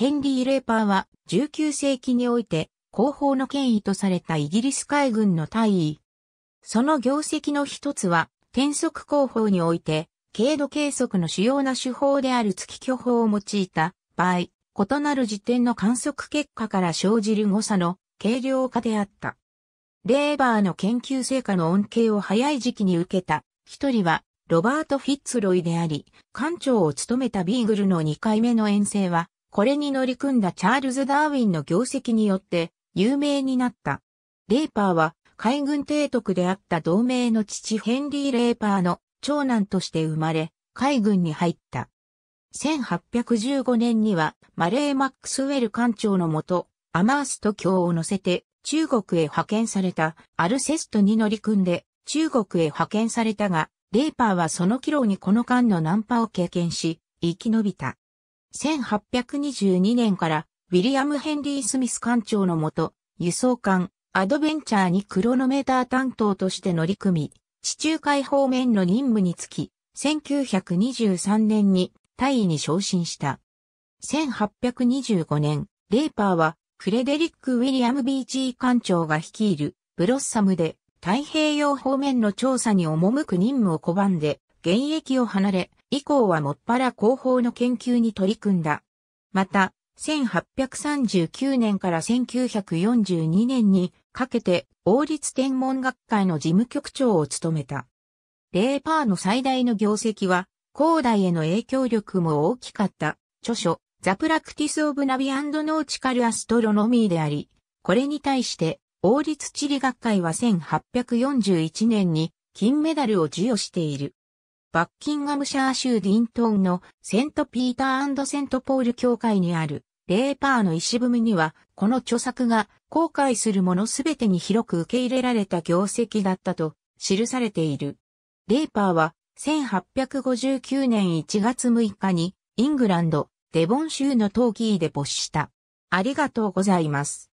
ヘンリー・レーパーは19世紀において後方の権威とされたイギリス海軍の大尉。その業績の一つは、転速後方において、軽度計測の主要な手法である月巨法を用いた場合、異なる時点の観測結果から生じる誤差の軽量化であった。レーバーの研究成果の恩恵を早い時期に受けた一人はロバート・フィッツロイであり、艦長を務めたビーグルの2回目の遠征はこれに乗り組んだチャールズ・ダーウィンの業績によって有名になった。レーパーは海軍提督であった同盟の父ヘンリー・レーパーの長男として生まれ、海軍に入った。1815年にはマレー・マックスウェル艦長のもと、アマースト卿を乗せて中国へ派遣されたアルセストに乗り組んで中国へ派遣されたが、レーパーはその帰路にこの間のナンパを経験し、生き延びた。1822年からウィリアム・ヘンリー・スミス艦長のもと、輸送艦、アドベンチャーにクロノメーター担当として乗り組み、地中海方面の任務につき、1923年に大尉に昇進した。1825年、レーパーはフレデリック・ウィリアム・ビーチー艦長が率いるブロッサムで太平洋方面の調査に赴く任務を拒んで現役を離れ、以降はもっぱら広報の研究に取り組んだ。また、1839年から1942年にかけて王立天文学会の事務局長を務めた。レーパーの最大の業績は、広大への影響力も大きかった著書、ザ・プラクティス・オブ・ナビ・アンド・ノーチカル・アストロノミーであり、これに対して、王立地理学会は1841年に金メダルを授与している。バッキンガムシャー州ディントンのセントピーターセントポール教会にあるレーパーの石踏みには、この著作が後悔するものすべてに広く受け入れられた業績だったと記されている。レーパーは1859年1月6日にイングランド、デボン州のトーキーで没した。ありがとうございます。